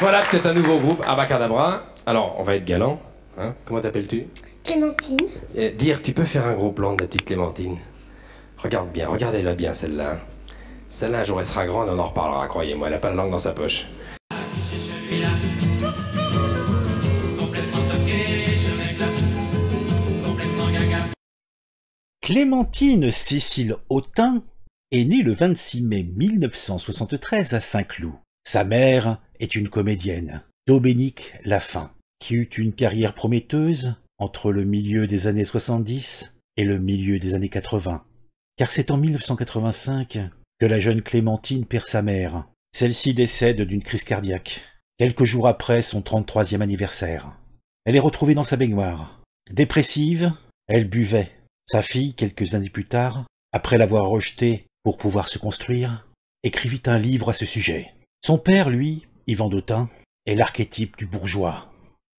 Voilà peut-être un nouveau groupe, Abacadabra. Alors, on va être galant. Hein. Comment t'appelles-tu Clémentine. dire, tu peux faire un gros plan de la petite Clémentine Regarde bien, regardez-la bien celle-là. Celle-là, un jour elle sera grande, on en reparlera, croyez-moi, elle n'a pas de langue dans sa poche. Clémentine Cécile Autin est née le 26 mai 1973 à Saint-Cloud. Sa mère est une comédienne, Dominique Lafin, qui eut une carrière prometteuse entre le milieu des années 70 et le milieu des années 80. Car c'est en 1985 que la jeune Clémentine perd sa mère. Celle-ci décède d'une crise cardiaque, quelques jours après son 33e anniversaire. Elle est retrouvée dans sa baignoire. Dépressive, elle buvait. Sa fille, quelques années plus tard, après l'avoir rejetée pour pouvoir se construire, écrivit un livre à ce sujet. Son père, lui, Yvan Dautin, est l'archétype du bourgeois.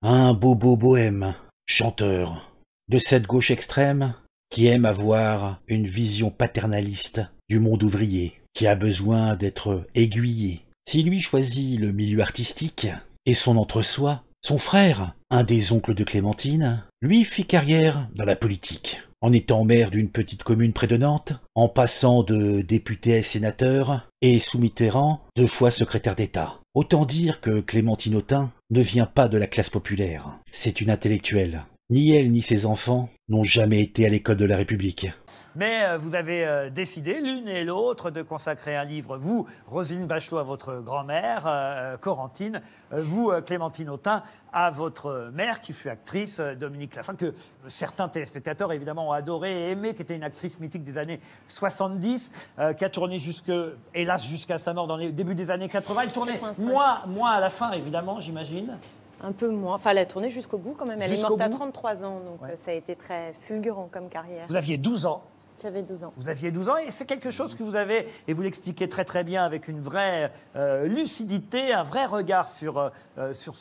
Un bobo bohème, chanteur, de cette gauche extrême qui aime avoir une vision paternaliste du monde ouvrier, qui a besoin d'être aiguillé. Si lui choisit le milieu artistique et son entre-soi, son frère, un des oncles de Clémentine, lui fit carrière dans la politique, en étant maire d'une petite commune près de Nantes, en passant de député à sénateur et sous Mitterrand, deux fois secrétaire d'État. Autant dire que Clémentine Autain ne vient pas de la classe populaire. C'est une intellectuelle. Ni elle ni ses enfants n'ont jamais été à l'école de la République. Mais euh, vous avez euh, décidé, l'une et l'autre, de consacrer un livre. Vous, Roselyne Bachelot, à votre grand-mère, euh, Corentine. Vous, Clémentine Autain, à votre mère, qui fut actrice, Dominique Laffin, que certains téléspectateurs, évidemment, ont adoré et aimé, qui était une actrice mythique des années 70, qui a tourné jusque, hélas, jusqu'à sa mort dans les début des années 80. Elle tournait moins, à la fin, évidemment, j'imagine. Un peu moins. Enfin, elle a tourné jusqu'au bout quand même. Elle est morte à 33 ans, donc ça a été très fulgurant comme carrière. Vous aviez 12 ans j'avais 12 ans. Vous aviez 12 ans et c'est quelque chose que vous avez, et vous l'expliquez très très bien avec une vraie euh, lucidité, un vrai regard sur, euh, euh, sur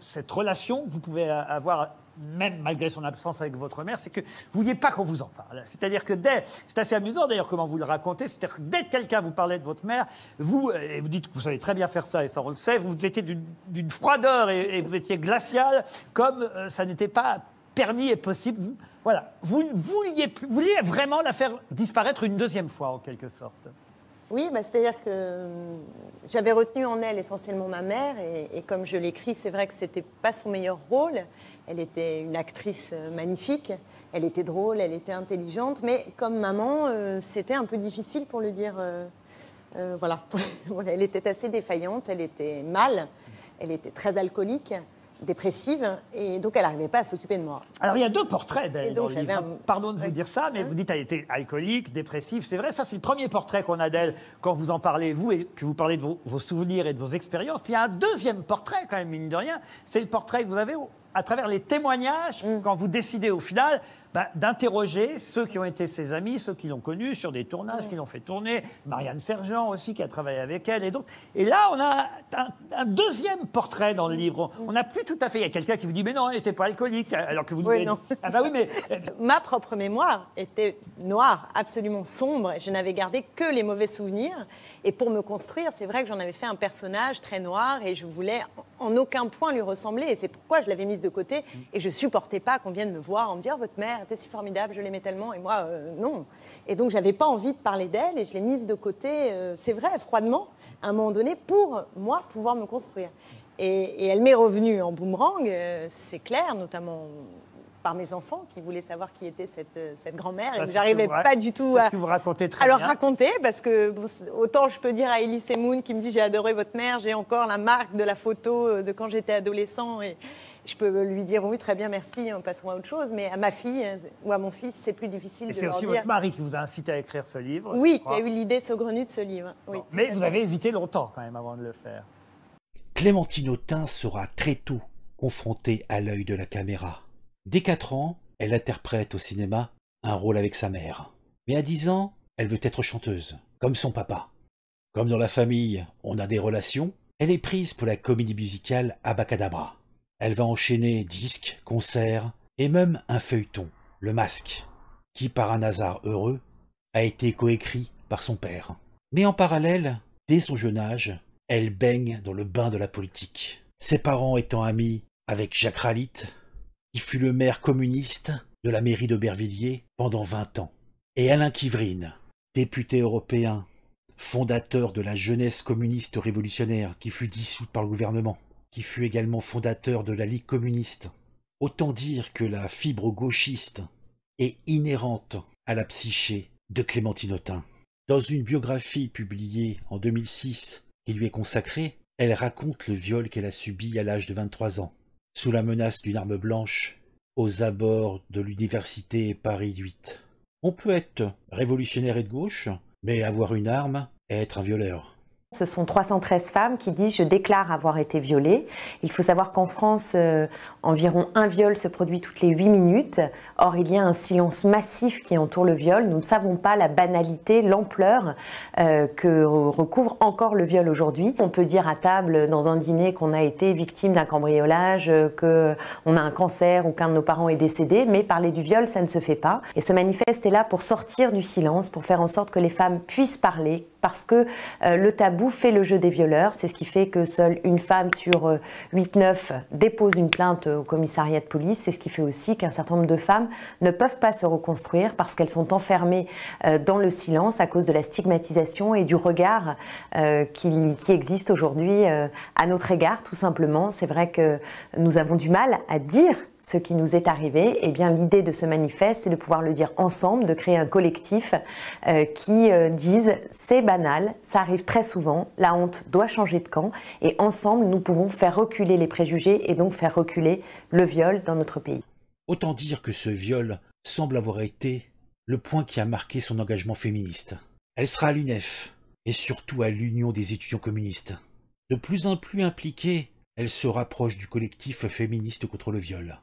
cette relation que vous pouvez avoir même malgré son absence avec votre mère, c'est que vous vouliez pas qu'on vous en parle. C'est-à-dire que dès, c'est assez amusant d'ailleurs comment vous le racontez, c'est-à-dire que dès que quelqu'un vous parlait de votre mère, vous, et vous dites que vous savez très bien faire ça, et ça on le sait, vous étiez d'une froideur et, vous étiez glacial, comme ça n'était pas permis est possible. Vous, voilà, vous, vouliez, vraiment la faire disparaître une deuxième fois, en quelque sorte. Oui, bah, c'est-à-dire que euh, j'avais retenu en elle essentiellement ma mère, et, comme je l'écris, c'est vrai que ce n'était pas son meilleur rôle. Elle était une actrice euh, magnifique, elle était drôle, elle était intelligente, mais comme maman, euh, c'était un peu difficile pour le dire. voilà, elle était assez défaillante, elle était mal, elle était très alcoolique dépressive et donc elle n'arrivait pas à s'occuper de moi. Alors il y a deux portraits d'elle dans Pardon de vous dire ça, mais vous dites elle était alcoolique, dépressive. C'est vrai, ça c'est le premier portrait qu'on a d'elle quand vous en parlez, vous, et que vous parlez de vos, souvenirs et de vos expériences. Puis il y a un deuxième portrait quand même, mine de rien. C'est le portrait que vous avez à travers les témoignages mm. quand vous décidez au final bah, d'interroger ceux qui ont été ses amis, ceux qui l'ont connu sur des tournages, qui l'ont fait tourner, Marianne Sergent aussi qui a travaillé avec elle. Et, donc, et là, on a un, deuxième portrait dans le livre. On n'a plus tout à fait. Il y a quelqu'un qui vous dit, mais non, elle n'était pas alcoolique, alors que vous oui, non. Ah bah oui, mais... Euh, Ma propre mémoire était noire, absolument sombre. Je n'avais gardé que les mauvais souvenirs. Et pour me construire, c'est vrai que j'en avais fait un personnage très noir et je voulais en aucun point lui ressembler. Et c'est pourquoi je l'avais mise de côté mm. et je supportais pas qu'on vienne me voir en me dire, votre mère était si formidable, je l'aimais tellement, et moi, euh, non. Et donc, j'avais pas envie de parler d'elle, et je l'ai mise de côté, euh, c'est vrai, froidement, à un moment donné, pour moi pouvoir me construire. Et, elle m'est revenue en boomerang, euh, c'est clair, notamment par mes enfants qui voulaient savoir qui était cette, euh, grand-mère. Et j'arrivais pas du tout à. Alors, parce que autant je peux dire à Elise Moon qui me dit j'ai adoré votre mère, j'ai encore la marque de la photo euh, de quand j'étais adolescent. Et je peux lui dire oui, très bien, merci, on passera à autre chose. Mais à ma fille euh, ou à mon fils, c'est plus difficile de leur dire. C'est aussi votre mari qui vous a incité à écrire ce livre. Oui, qui a eu l'idée saugrenue de ce livre. Mais vous avez hésité longtemps quand même avant de le faire. Clémentine Autain sera très tôt confrontée à l'œil de la caméra. Dès 4 ans, elle interprète au cinéma un rôle avec sa mère. Mais à 10 ans, elle veut être chanteuse, comme son papa. Comme dans la famille, on a des relations, elle est prise pour la comédie musicale Abacadabra. Elle va enchaîner disques, concerts et même un feuilleton, Le Masque, qui par un hasard heureux a été coécrit par son père. Mais en parallèle, dès son jeune âge, elle baigne dans le bain de la politique. Ses parents étant amis avec Jacques Ralit, qui fut le maire communiste de la mairie d'Aubervilliers pendant 20 ans. Et Alain Kivrine, député européen, fondateur de la jeunesse communiste révolutionnaire qui fut dissoute par le gouvernement, qui fut également fondateur de la Ligue communiste. Autant dire que la fibre gauchiste est inhérente à la psyché de Clémentine Autain. Dans une biographie publiée en 2006 qui lui est consacrée, elle raconte le viol qu'elle a subi à l'âge de 23 ans sous la menace d'une arme blanche, aux abords de l'université Paris 8. On peut être révolutionnaire et de gauche, mais avoir une arme être un violeur. Ce sont 313 femmes qui disent je déclare avoir été violée. Il faut savoir qu'en France, euh, environ un viol se produit toutes les 8 minutes. Or, il y a un silence massif qui entoure le viol. Nous ne savons pas la banalité, l'ampleur euh, que recouvre encore le viol aujourd'hui. On peut dire à table, dans un dîner, qu'on a été victime d'un cambriolage, euh, qu'on a un cancer ou qu'un de nos parents est décédé, mais parler du viol, ça ne se fait pas. Et ce manifeste est là pour sortir du silence, pour faire en sorte que les femmes puissent parler, parce que euh, le tabou fait le jeu des violeurs. C'est ce qui fait que seule une femme sur 8-9 euh, dépose une plainte au commissariat de police. C'est ce qui fait aussi qu'un certain nombre de femmes ne peuvent pas se reconstruire parce qu'elles sont enfermées euh, dans le silence à cause de la stigmatisation et du regard qui, qui, existe aujourd'hui à notre égard, tout simplement. C'est vrai que nous avons du mal à dire ce qui nous est arrivé, eh bien l'idée de ce manifeste est de pouvoir le dire ensemble, de créer un collectif euh, qui euh, dise c'est banal, ça arrive très souvent, la honte doit changer de camp et ensemble nous pouvons faire reculer les préjugés et donc faire reculer le viol dans notre pays. Autant dire que ce viol semble avoir été le point qui a marqué son engagement féministe. Elle sera à l'UNEF et surtout à l'Union des étudiants communistes. De plus en plus impliquée, elle se rapproche du collectif féministe contre le viol.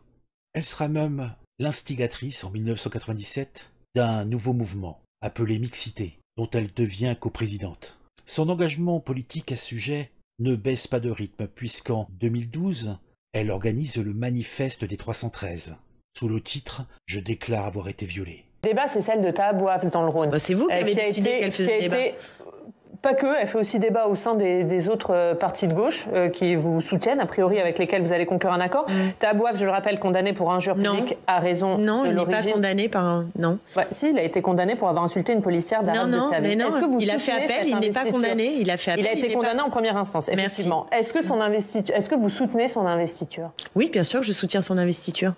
Elle sera même l'instigatrice en 1997 d'un nouveau mouvement appelé Mixité, dont elle devient coprésidente. Son engagement politique à sujet ne baisse pas de rythme puisqu'en 2012, elle organise le manifeste des 313 sous le titre Je déclare avoir été violée. Le débat, c'est celle de Tabouaf dans le Rhône. Bah, c'est vous qui euh, avez décidé qu'elle faisait débat. Pas que, elle fait aussi débat au sein des, autres euh, partis de gauche euh, qui vous soutiennent, a priori avec lesquels vous allez conclure un accord. Mm. Tabouaf, je le rappelle, condamné pour injure publique à raison non, de il n'est pas condamné par un... Non. si, il a été condamné pour avoir insulté une policière d'Arabe de Service. Non, que il a fait appel, il n'est pas condamné. Il a fait appel, Il a été condamné en première instance, effectivement. Est-ce que, son mm. investiture... Est -ce que vous soutenez son investiture Oui, bien sûr, je soutiens son investiture.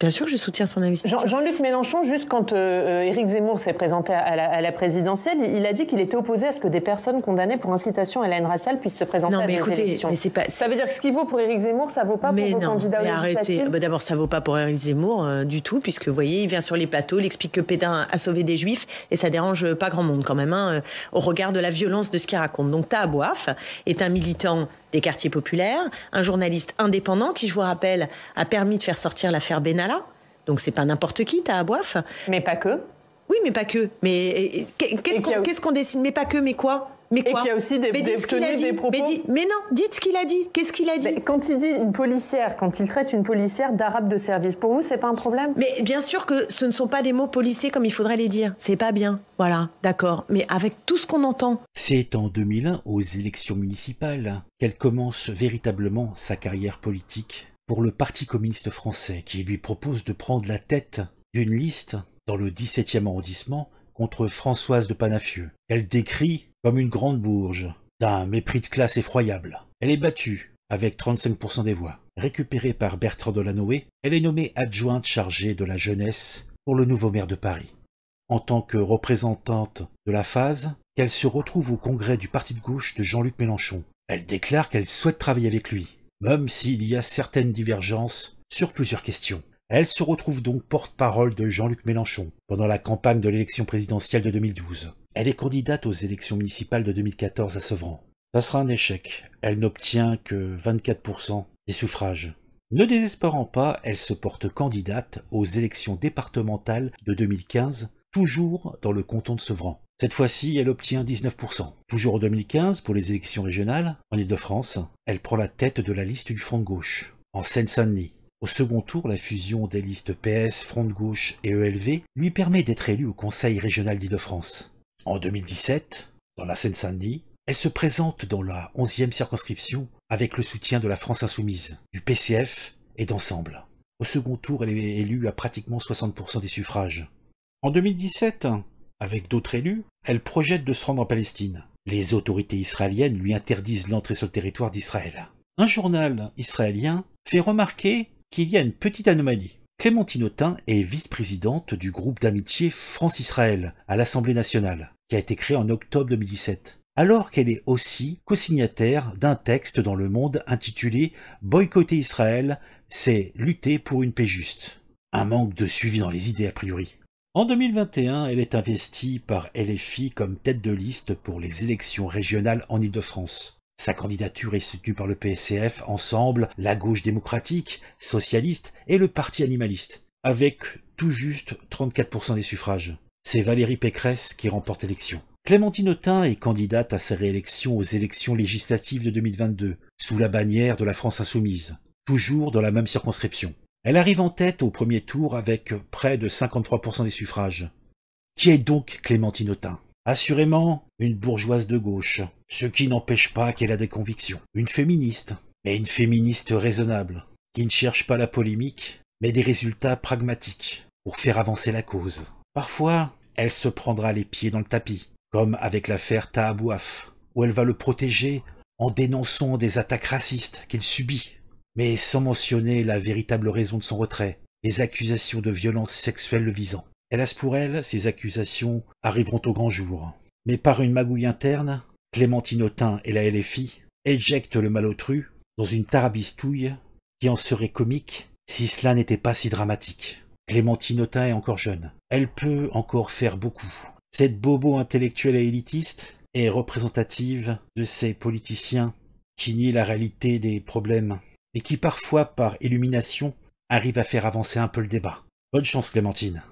Bien sûr, que je soutiens son investissement. Jean-Luc Mélenchon, juste quand euh, euh, Éric Zemmour s'est présenté à la, présidentielle, il a dit qu'il était opposé à ce que des personnes condamnées pour incitation à la haine raciale puissent se présenter non, mais écoutez, Mais pas. Ça veut dire que ce qui vaut pour Éric Zemmour, ça vaut pas pour vos candidats mais arrêtez. Ah bah d'abord, ça vaut pas pour Éric Zemmour euh, du tout, puisque vous voyez, il vient sur les plateaux, il explique que Pédin a sauvé des Juifs, et ça dérange pas grand monde quand même, hein, au regard de la violence de ce qu'il raconte. Donc Tahabouaf est un militant des quartiers populaires, un journaliste indépendant qui, je vous rappelle, a permis de faire sortir l'affaire Benalla. Donc c'est pas n'importe qui, t'as à boif. Mais pas que. Oui, mais pas que. Mais qu'est-ce qu'on décide Mais pas que, mais quoi mais quoi Et y a aussi des, mais des, a Mais, non, dites ce qu'il a dit. Qu'est-ce qu'il a dit Quand il dit une policière, quand il traite une policière d'arabe de service, pour vous, c'est pas un problème Mais bien sûr que ce ne sont pas des mots policiers comme il faudrait les dire. C'est pas bien. Voilà, d'accord. Mais avec tout ce qu'on entend. C'est en 2001, aux élections municipales, qu'elle commence véritablement sa carrière politique pour le Parti communiste français qui lui propose de prendre la tête d'une liste dans le 17e arrondissement contre Françoise de Panafieux. Elle décrit comme une grande bourge, d'un mépris de classe effroyable. Elle est battue, avec 35% des voix. Récupérée par Bertrand Delanoé, elle est nommée adjointe chargée de la jeunesse pour le nouveau maire de Paris. En tant que représentante de la phase, qu'elle se retrouve au congrès du parti de gauche de Jean-Luc Mélenchon. Elle déclare qu'elle souhaite travailler avec lui, même s'il y a certaines divergences sur plusieurs questions. Elle se retrouve donc porte-parole de Jean-Luc Mélenchon pendant la campagne de l'élection présidentielle de 2012. Elle est candidate aux élections municipales de 2014 à Sevran. Ça sera un échec. Elle n'obtient que 24% des suffrages. Ne désespérant pas, elle se porte candidate aux élections départementales de 2015, toujours dans le canton de Sevran. Cette fois-ci, elle obtient 19%. Toujours en 2015, pour les élections régionales, en Ile-de-France, elle prend la tête de la liste du Front de gauche, en Seine-Saint-Denis. Au second tour, la fusion des listes PS, Front de gauche et ELV lui permet d'être élue au Conseil régional d'Île-de-France. En 2017, dans la Seine-Saint-Denis, elle se présente dans la 11e circonscription avec le soutien de la France insoumise, du PCF et d'ensemble. Au second tour, elle est élue à pratiquement 60% des suffrages. En 2017, avec d'autres élus, elle projette de se rendre en Palestine. Les autorités israéliennes lui interdisent l'entrée sur le territoire d'Israël. Un journal israélien fait remarquer qu'il y a une petite anomalie. Clémentine Autain est vice-présidente du groupe d'amitié France-Israël à l'Assemblée nationale qui a été créée en octobre 2017 alors qu'elle est aussi co-signataire d'un texte dans le monde intitulé Boycotter Israël, c'est lutter pour une paix juste. Un manque de suivi dans les idées a priori. En 2021, elle est investie par LFI comme tête de liste pour les élections régionales en Île-de-France. Sa candidature est soutenue par le PSCF, Ensemble, la gauche démocratique, socialiste et le parti animaliste, avec tout juste 34% des suffrages c'est Valérie Pécresse qui remporte l'élection. Clémentine Autain est candidate à sa réélection aux élections législatives de 2022, sous la bannière de la France insoumise, toujours dans la même circonscription. Elle arrive en tête au premier tour avec près de 53% des suffrages. Qui est donc Clémentine Autain Assurément, une bourgeoise de gauche, ce qui n'empêche pas qu'elle a des convictions. Une féministe, mais une féministe raisonnable, qui ne cherche pas la polémique, mais des résultats pragmatiques pour faire avancer la cause. Parfois, elle se prendra les pieds dans le tapis, comme avec l'affaire Taabouaf, où elle va le protéger en dénonçant des attaques racistes qu'il subit, mais sans mentionner la véritable raison de son retrait, les accusations de violence sexuelle le visant. Hélas pour elle, ces accusations arriveront au grand jour. Mais par une magouille interne, Clémentine et la LFI éjectent le malotru dans une tarabistouille qui en serait comique si cela n'était pas si dramatique. Clémentine Autain est encore jeune. Elle peut encore faire beaucoup. Cette bobo intellectuelle et élitiste est représentative de ces politiciens qui nient la réalité des problèmes et qui parfois, par illumination, arrivent à faire avancer un peu le débat. Bonne chance Clémentine.